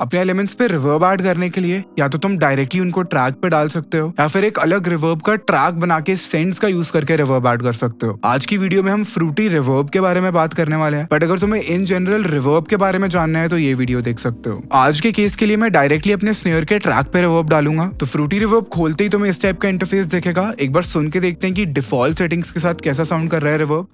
अपने एलिमेंट्स पे reverb add करने के लिए या तो तुम डायरेक्टली उनको ट्रैक पे डाल सकते हो या फिर एक अलग रिवर्ब का ट्रैक बना के सेंट्स का यूज करके रिवर्ब ऐड कर सकते हो आज की वीडियो में हम फ्रूटी रिवर्ब के बारे में बात करने वाले हैं बट अगर तुम्हें इन जनरल रिवर्ब के बारे में जानना है तो ये वीडियो देख सकते हो आज के केस के लिए मैं डायरेक्टली अपने स्नेयर के ट्रैक पे रिवर्ब डालूंगा तो फ्रूटी रिवर्ब खोलते ही तुम्हें इस टाइप का इंटरफेस देखेगा एक बार सुन के देखते हैं कि डिफॉल्ट सेटिंग्स के साथ कैसा साउंड कर रहा है रिवर्ब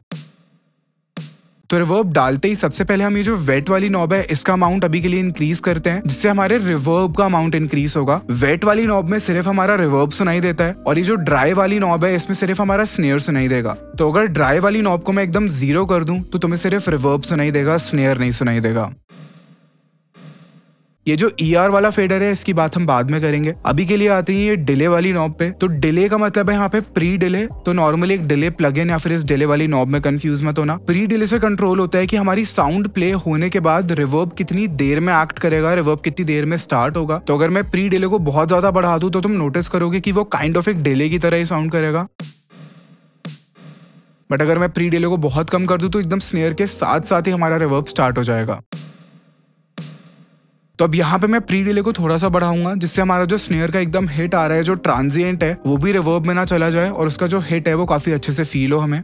तो रिवर्ब डालते ही सबसे पहले हम ये जो वेट वाली नॉब है इसका अमाउंट अभी के लिए इंक्रीज करते हैं जिससे हमारे रिवर्ब का अमाउंट इंक्रीज होगा वेट वाली नॉब में सिर्फ हमारा रिवर्ब सुनाई देता है और ये जो ड्राई वाली नॉब है इसमें सिर्फ हमारा स्नेयर सुनाई देगा तो अगर ड्राई वाली नॉब को मैं एकदम जीरो कर दूं तो तुम्हें सिर्फ रिवर्ब सुनाई देगा स्नेयर नहीं सुनाई देगा ये जो ई e ER वाला फेडर है इसकी बात हम बाद में करेंगे अभी के लिए आते हैं ये डिले वाली नॉब पे तो डिले का मतलब है यहाँ पे प्री डिले तो नॉर्मली एक डिले प्लग इन या फिर इस डिले वाली नॉब में कंफ्यूज मत होना प्री डिले से कंट्रोल होता है कि हमारी साउंड प्ले होने के बाद रिवर्ब कितनी देर में एक्ट करेगा रिवर्ब कितनी देर में स्टार्ट होगा तो अगर मैं प्री डिले को बहुत ज्यादा बढ़ा दू तो तुम नोटिस करोगे की वो काइंड ऑफ एक डिले की तरह ही साउंड करेगा बट अगर मैं प्री डिले को बहुत कम कर दूं तो एकदम स्नेयर के साथ साथ ही हमारा रिवर्ब स्टार्ट हो जाएगा तो अब यहाँ पे मैं प्री डिले को थोड़ा सा बढ़ाऊंगा जिससे हमारा जो स्नेयर का एकदम हिट आ रहा है जो ट्रांजिएंट है वो भी रिवर्ब में ना चला जाए और उसका जो हिट है वो काफी अच्छे से फील हो हमें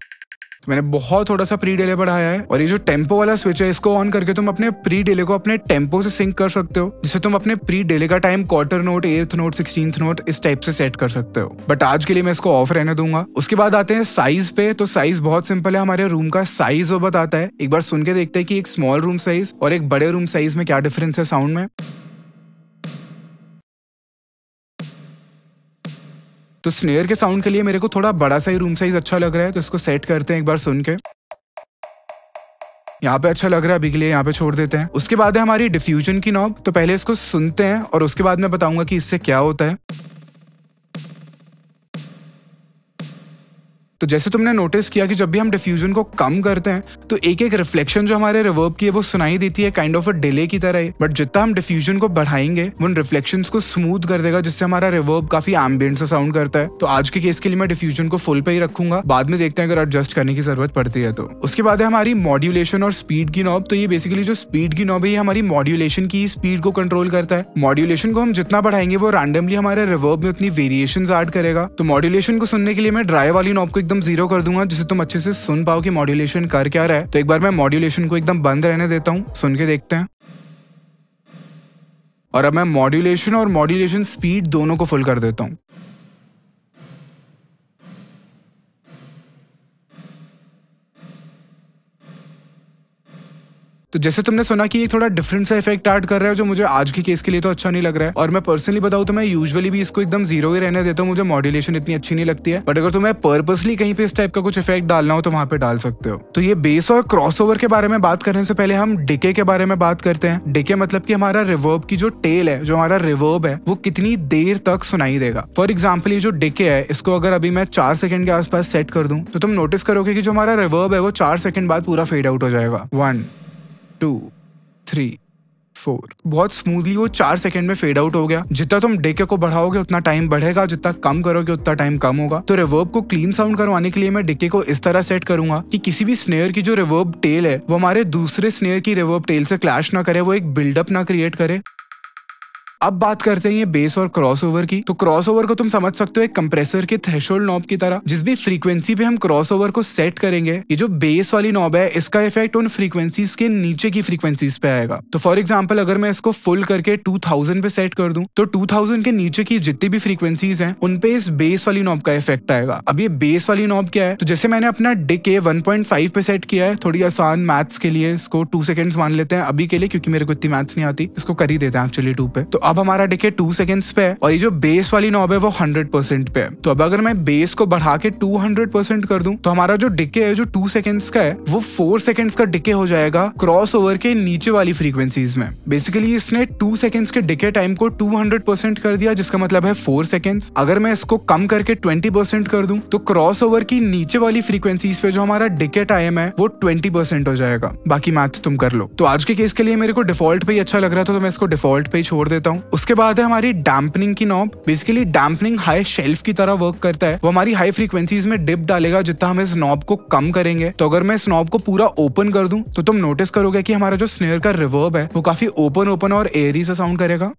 मैंने बहुत थोड़ा सा प्री डिले बढ़ाया है और ये जो टेम्पो वाला स्विच है इसको ऑन करके तुम अपने प्री डिले को अपने टेम्पो से सिंक कर सकते हो जिससे तुम अपने प्री डिले का time quarter note eighth note sixteen note इस टाइप से सेट कर सकते हो बट आज के लिए मैं इसको ऑफ रहने दूंगा उसके बाद आते हैं साइज पे तो साइज बहुत सिंपल है हमारे रूम का साइज वो बताता है एक बार सुन के देखते हैं कि एक स्मॉल रूम साइज और एक बड़े रूम साइज में क्या डिफरेंस है साउंड में तो स्नेयर के साउंड के लिए मेरे को थोड़ा बड़ा सा ही रूम साइज अच्छा लग रहा है तो इसको सेट करते हैं एक बार सुन के यहाँ पे अच्छा लग रहा है अभी के लिए यहाँ पे छोड़ देते हैं उसके बाद है हमारी डिफ्यूजन की नॉब तो पहले इसको सुनते हैं और उसके बाद मैं बताऊंगा कि इससे क्या होता है तो जैसे तुमने नोटिस किया कि जब भी हम डिफ्यूजन को कम करते हैं तो एक एक रिफ्लेक्शन जो हमारे रिवर्ब की है वो सुनाई देती है काइंड ऑफ अ डिले की तरह बट जितना हम डिफ्यूजन को बढ़ाएंगे वो उन रिफ्लेक्शन को स्मूथ कर देगा जिससे हमारा रिवर्ब काफी एम्बियंट सा साउंड करता है तो आज के केस के लिए मैं डिफ्यूजन को फुल पे ही रखूंगा बाद में देखते हैं अगर एडजस्ट करने की जरूरत पड़ती है तो उसके बाद है हमारी मॉड्यूलेशन और स्पीड की नॉब तो ये बेसिकली जो स्पीड की नॉब है ये हमारी मॉड्यूलेशन की स्पीड को कंट्रोल करता है मॉड्यूलेशन को हम जितना बढ़ाएंगे वो रैंडमली हमारे रिवर्ब में उतनी वेरिएशन एड करेगा तो मॉड्यूलेशन को सुनने के लिए मैं ड्राई वाली नॉब को एकदम जीरो कर दूंगा जिससे तुम अच्छे से सुन पाओ कि मॉड्यूलेशन कर क्या रहा है तो एक बार मैं मॉड्यूलेशन को एकदम बंद रहने देता हूँ सुन के देखते हैं और अब मैं मॉड्यूलेशन और मॉड्यूलेशन स्पीड दोनों को फुल कर देता हूँ तो जैसे तुमने सुना कि ये थोड़ा डिफरेंट सा इफेक्ट ऐड कर रहा है जो मुझे आज के केस के लिए तो अच्छा नहीं लग रहा है और मैं पर्सनली बताऊँ तो मैं यूजुअली भी इसको एकदम जीरो ही रहने देता हूँ मुझे मॉड्यूलेशन इतनी अच्छी नहीं लगती है बट अगर तुम्हें पर्पसली कहीं पे इस टाइप का कुछ इफेक्ट डालना हो तो वहां पे डाल सकते हो तो ये बेस और क्रॉस के बारे में बात करने से पहले हम डिके के बारे में बात करते हैं डिके मतलब की हमारा रिवर्ब की जो टेल है जो हमारा रिवर्ब है वो कितनी देर तक सुनाई देगा फॉर एग्जाम्पल ये जो डिके है इसको अगर अभी मैं चार सेकंड के आसपास सेट कर दूं तो तुम नोटिस करोगे कि जो हमारा रिवर्ब है वो चार सेकंड बाद पूरा फेड आउट हो जाएगा वन टू थ्री फोर बहुत स्मूथली वो चार सेकंड में फेड आउट हो गया जितना तुम डेके को बढ़ाओगे उतना टाइम बढ़ेगा जितना कम करोगे उतना टाइम कम होगा तो रिवर्ब को क्लीन साउंड करवाने के लिए मैं डेके को इस तरह सेट करूंगा कि किसी भी स्नेयर की जो रिवर्ब टेल है वो हमारे दूसरे स्नेयर की रिवर्ब टेल से क्लैश ना करे वो एक बिल्डअप ना क्रिएट करे अब बात करते हैं ये बेस और क्रॉसओवर की तो क्रॉसओवर को तुम समझ सकते हो एक कंप्रेसर के थ्रेशोल्ड नॉब की तरह जिस भी फ्रीक्वेंसी पे हम क्रॉसओवर को सेट करेंगे ये जो बेस वाली नॉब है इसका इफेक्ट उन फ्रीक्वेंसीज के नीचे की फ्रीक्वेंसीज पे आएगा तो फॉर एग्जाम्पल अगर मैं इसको फुल करके थाउजेंड पे सेट कर दूं तो थाउजेंड के नीचे की जितनी भी फ्रीक्वेंसीज है उन पे इस बेस वाली नॉब का इफेक्ट आएगा अब ये बेस वाली नॉब क्या है तो जैसे मैंने अपना डिके फाइव पे सेट किया है थोड़ी आसान मैथ्स के लिए इसको टू सेकेंड्स मान लेते हैं अभी के लिए क्योंकि मेरे को इतनी मैथ्स नहीं आती इसको कर ही देते हैं एक्चुअली टू पे तो अब अब हमारा डिके टू सेकेंड्स पे है और ये जो बेस वाली नॉब है वो हंड्रेड परसेंट पे है तो अब अगर मैं बेस को बढ़ा के टू हंड्रेड परसेंट कर दूं तो हमारा जो डिके है जो टू सेकेंड्स का है वो फोर सेकेंड्स का डिके हो जाएगा क्रॉस ओवर के नीचे वाली फ्रीक्वेंसीज में बेसिकली इसने टू सेकेंड्स के डिके टाइम को टू हंड्रेड परसेंट कर दिया जिसका मतलब है फोर सेकेंड्स अगर मैं इसको कम करके ट्वेंटी परसेंट कर दूं तो क्रॉस ओवर की नीचे वाली फ्रीक्वेंसीज पे जो हमारा डिके टाइम है वो ट्वेंटी परसेंट हो जाएगा बाकी मैथ तुम कर लो तो आज के केस के लिए मेरे को डिफॉल्ट पे ही अच्छा लग रहा था तो मैं इसको डिफॉल्ट पे ही छोड़ देता हूँ हूँ उसके बाद है हमारी डैम्पनिंग की knob basically dampening high shelf की तरह वर्क करता है वो हमारी हाई फ्रीक्वेंसीज में डिप डालेगा जितना हम इस नॉब को कम करेंगे तो अगर मैं इस नॉब को पूरा ओपन कर दूं तो तुम नोटिस करोगे कि हमारा जो स्नेयर का रिवर्ब है वो काफी ओपन ओपन और एयरी सा साउंड करेगा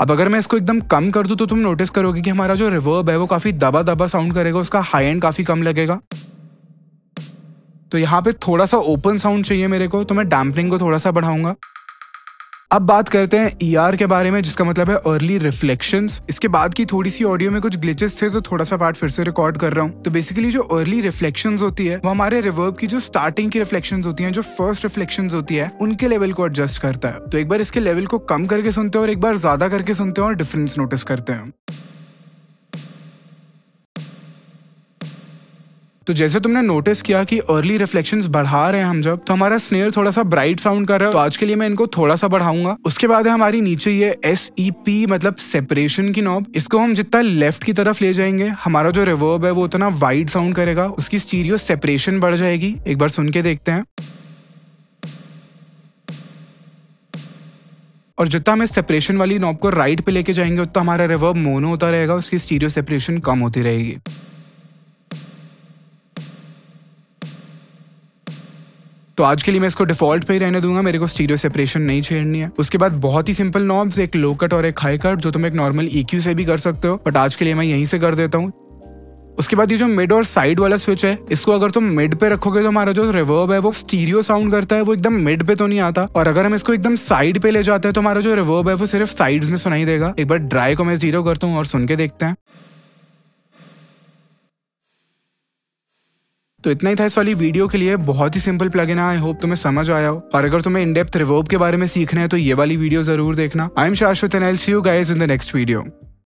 अब अगर मैं इसको एकदम कम कर दूं तो तुम नोटिस करोगे कि हमारा जो रिवर्ब है वो काफी दबा दबा साउंड करेगा उसका हाई एंड काफी कम लगेगा तो यहाँ पे थोड़ा सा ओपन साउंड चाहिए मेरे को तो मैं डैम्पनिंग को थोड़ा सा बढ़ाऊंगा अब बात करते हैं ई e के बारे में जिसका मतलब है अर्ली रिफ्लेक्शन इसके बाद की थोड़ी सी ऑडियो में कुछ ग्लिचेस थे तो थोड़ा सा पार्ट फिर से रिकॉर्ड कर रहा हूँ तो बेसिकली जो अर्ली रिफ्लेक्शन होती है वो हमारे रिवर्ब की जो स्टार्टिंग की रिफ्लेक्शन होती है जो फर्स्ट रिफ्लेक्शन होती है उनके लेवल को एडजस्ट करता है तो एक बार इसके लेवल को कम करके सुनते हैं और एक बार ज्यादा करके सुनते हैं और डिफरेंस नोटिस करते हैं तो जैसे तुमने नोटिस किया कि अर्ली रिफ्लेक्शन बढ़ा रहे हैं हम जब तो हमारा स्नेयर थोड़ा सा ब्राइट साउंड कर रहा है तो आज के लिए मैं इनको थोड़ा सा बढ़ाऊंगा उसके बाद है हमारी नीचे ये एस ई पी मतलब सेपरेशन की नॉब इसको हम जितना लेफ्ट की तरफ ले जाएंगे हमारा जो रिवर्ब है वो उतना वाइड साउंड करेगा उसकी स्टीरियो सेपरेशन बढ़ जाएगी एक बार सुन के देखते हैं और जितना हमें सेपरेशन वाली नॉब को राइट पे लेके जाएंगे उतना हमारा रिवर्ब मोनो होता रहेगा उसकी स्टीरियो सेपरेशन कम होती रहेगी तो आज के लिए मैं इसको डिफॉल्ट पे ही रहने दूंगा मेरे को स्टीरियो सेपरेशन नहीं छेड़नी है उसके बाद बहुत ही सिंपल नॉब्स एक लो कट और एक हाई कट जो तुम एक नॉर्मल ईक्यू e से भी कर सकते हो बट आज के लिए मैं यहीं से कर देता हूँ उसके बाद ये जो मिड और साइड वाला स्विच है इसको अगर तुम मिड पे रखोगे तो हमारा जो रिवर्ब है वो स्टीरियो साउंड करता है वो एकदम मिड पे तो नहीं आता और अगर हम इसको एकदम साइड पे ले जाते हैं तो हमारा जो रिवर्ब है वो सिर्फ साइड्स में सुनाई देगा एक बार ड्राई को मैं जीरो करता हूँ और सुन के देखते हैं तो इतना ही था इस वाली वीडियो के लिए बहुत ही simple plug in I hope तुम्हें समझ आया हो और अगर तुम्हें इनडेप्थ रिवर्ब के बारे में सीखना है तो ये वाली वीडियो जरूर देखना I am Shashwat N L C you guys in the next video